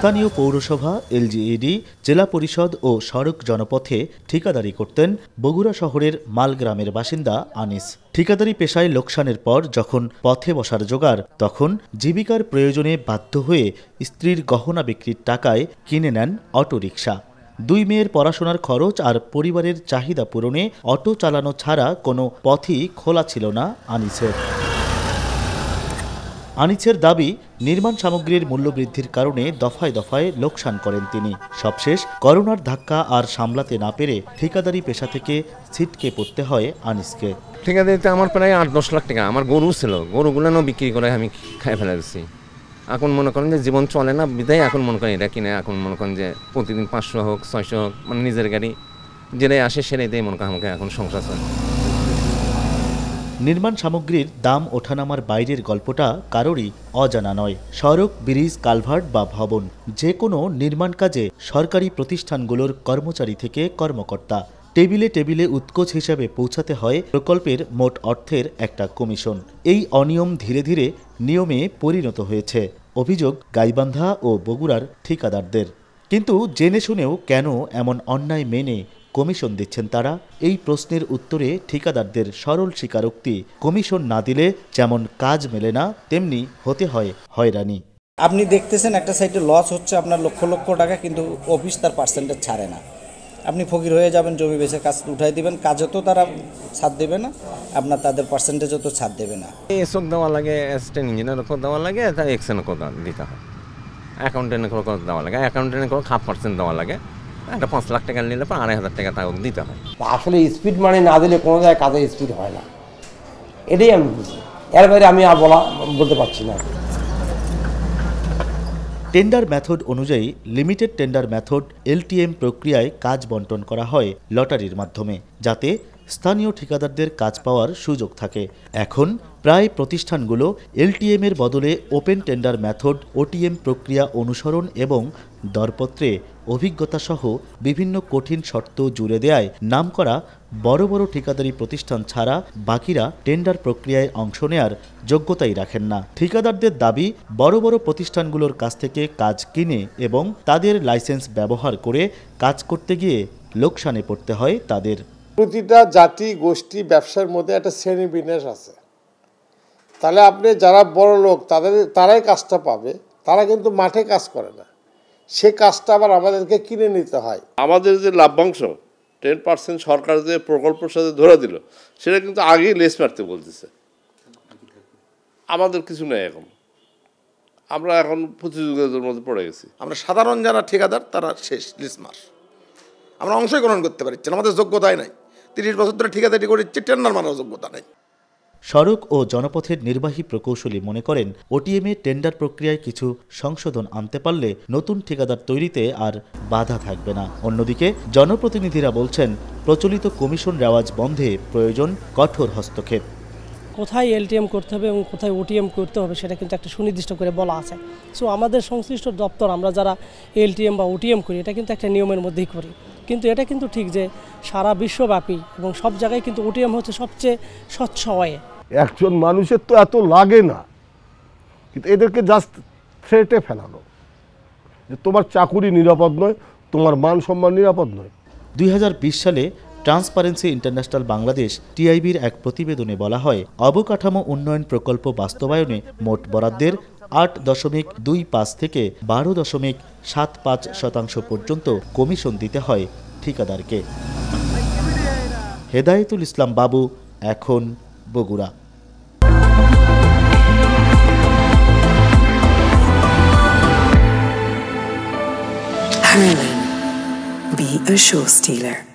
স্থানীয় পৌরসভা এলজিইডি জেলা পরিষদ ও সড়ক জনপথে ঠিকাদারি করতেন বগুড়া শহরের মাল গ্রামের বাসিন্দা আনিস ঠিকাদারি পেশায় লোকসানের পর যখন পথে বসার জোগাড় তখন জীবিকার প্রয়োজনে বাধ্য হয়ে স্ত্রীর গহনা বিক্রির টাকায় কিনে নেন অটোরিকশা দুই মেয়ের পড়াশোনার খরচ আর পরিবারের চাহিদা পূরণে অটো চালানো ছাড়া কোনো পথই খোলা ছিল না আনিসের আনিছের দাবি নির্মাণ সামগ্রীর মূল্য বৃদ্ধির কারণে দফায় দফায় লোকসান করেন তিনি সবশেষ করোনার ধাক্কা আর সামলাতে না পেরে ঠিকাদারি পেশা থেকে ছিটকে পড়তে হয় আনিসকে ঠিকাদারিতে আমার প্রায় আট দশ লাখ টাকা আমার গরু ছিল গরুগুলো বিক্রি করে আমি খাই ফেলে দিচ্ছি এখন মনে করেন যে জীবন চলে না বিদায় এখন মনে করেন এটা কিনে এখন মনে করেন যে প্রতিদিন পাঁচশো হোক ছয়শো হোক মানে নিজের গাড়ি যেটাই আসে সেটাই দিয়ে মনে করেন আমাকে এখন সংসার চলে নির্মাণ সামগ্রীর দাম ওঠানামার বাইরের গল্পটা কারোরই অজানা নয় সড়ক ব্রিজ কালভার্ট বা ভবন যে কোনো নির্মাণ কাজে সরকারি প্রতিষ্ঠানগুলোর কর্মচারী থেকে কর্মকর্তা টেবিলে টেবিলে উৎকোচ হিসাবে পৌঁছাতে হয় প্রকল্পের মোট অর্থের একটা কমিশন এই অনিয়ম ধীরে ধীরে নিয়মে পরিণত হয়েছে অভিযোগ গাইবান্ধা ও বগুড়ার ঠিকাদারদের কিন্তু জেনে শুনেও কেন এমন অন্যায় মেনে কমিশন দিচ্ছেন তারা এই প্রশ্নের উত্তরে ঠিকাদারদের সরল স্বীকারোক্তি কমিশন না দিলে যেমন কাজ মেলে না তেমনি হতে হয় হয়রানি আপনি দেখতেছেন একটা সাইডে লস হচ্ছে আপনার লক্ষ লক্ষ টাকা কিন্তু অফিস তার পার্সেন্টেজ ছাড়ে না আপনি ফকির হয়ে যাবেন জমি বেচে কাজ উঠাই দিবেন কাজও তো তারা ছাড় দেবে না আপনার তাদের পার্সেন্টেজও তো ছাড় দেবে না এসব দেওয়া লাগে অ্যাসিস্ট্যান্ট কত দেওয়া লাগে তার কত দিতে হয় কত দেওয়া লাগে কত হাফ পার্সেন্ট দেওয়া লাগে একটা পাঁচ লাখ টাকা নিলে পর আড়াই হাজার টাকা তাকে দিতে হয় আসলে স্পিড মানে না দিলে কোনো জায়গায় কাজে স্পিড হয় না এটাই আমি বুঝি এর বাইরে আমি আর বলা বলতে পারছি না টেন্ডার মেথড অনুযায়ী লিমিটেড টেন্ডার মেথড এলটিএম প্রক্রিয়ায় কাজ বন্টন করা হয় লটারির মাধ্যমে যাতে স্থানীয় ঠিকাদারদের কাজ পাওয়ার সুযোগ থাকে এখন প্রায় প্রতিষ্ঠানগুলো এলটিএম এর বদলে ওপেন টেন্ডার মেথড ওটিএম প্রক্রিয়া অনুসরণ এবং দরপত্রে অভিজ্ঞতা সহ বিভিন্ন কঠিন শর্ত জুড়ে দেয় নাম করা বড় বড় ঠিকাদারি প্রতিষ্ঠান ছাড়া বাকিরা টেন্ডার প্রক্রিয়ায় অংশ নেয়ার যোগ্যতাই রাখেন না ঠিকাদারদের দাবি বড় বড় প্রতিষ্ঠানগুলোর কাছ থেকে কাজ কিনে এবং তাদের লাইসেন্স ব্যবহার করে কাজ করতে গিয়ে লোকসানে পড়তে হয় তাদের প্রতিটা জাতি গোষ্ঠী ব্যবসার মধ্যে একটা শ্রেণী বিন্যাস আছে তাহলে আপনি যারা বড় লোক তাদের তারাই কাজটা পাবে তারা কিন্তু মাঠে কাজ করে না সে কাজটা আবার আমাদেরকে কিনে নিতে হয় আমাদের যে লাভ্যাংশ টেন পার্সেন্ট সরকার যে প্রকল্পের সাথে ধরে দিল সেটা কিন্তু আগেই লেস মারতে বলতেছে আমাদের কিছু নেই এখন আমরা এখন প্রতিযোগিতার মধ্যে পড়ে গেছি আমরা সাধারণ যারা ঠিকাদার তারা শেষ লিস মাস আমরা অংশগ্রহণ করতে পারছি আমাদের যোগ্যতাই নাই তিরিশ বছর ধরে ঠিকাদারি করেছি টেন্ডার মানার যোগ্যতা নেই সড়ক ও জনপথের নির্বাহী প্রকৌশলী মনে করেন ওটিএমে টেন্ডার প্রক্রিয়ায় কিছু সংশোধন আনতে পারলে নতুন ঠিকাদার তৈরিতে আর বাধা থাকবে না অন্যদিকে জনপ্রতিনিধিরা বলছেন প্রচলিত কমিশন রেওয়াজ বন্ধে প্রয়োজন কঠোর হস্তক্ষেপ কোথায় এলটিএম করতে হবে এবং কোথায় ওটিএম করতে হবে সেটা কিন্তু একটা সুনির্দিষ্ট করে বলা আছে সো আমাদের সংশ্লিষ্ট দপ্তর আমরা যারা এলটিএম বা ওটিএম করি এটা কিন্তু একটা নিয়মের মধ্যেই করি কিন্তু এটা কিন্তু ঠিক যে সারা বিশ্বব্যাপী এবং সব জায়গায় কিন্তু ওটিএম হচ্ছে সবচেয়ে স্বচ্ছ ওয়ে একজন মানুষের তো এত লাগে না কিন্তু এদেরকে জাস্ট থ্রেটে ফেলানো যে তোমার চাকুরি নিরাপদ নয় তোমার মান সম্মান নিরাপদ নয় দুই সালে ট্রান্সপারেন্সি ইন্টারন্যাশনাল বাংলাদেশ টিআইবির এক প্রতিবেদনে বলা হয় অবকাঠামো উন্নয়ন প্রকল্প বাস্তবায়নে মোট বরাদ্দের আট দশমিক দুই পাঁচ থেকে বারো দশমিক সাত পাঁচ শতাংশ পর্যন্ত কমিশন দিতে হয় ঠিকাদারকে হেদায়তুল ইসলাম বাবু এখন Bogura be a show stealer.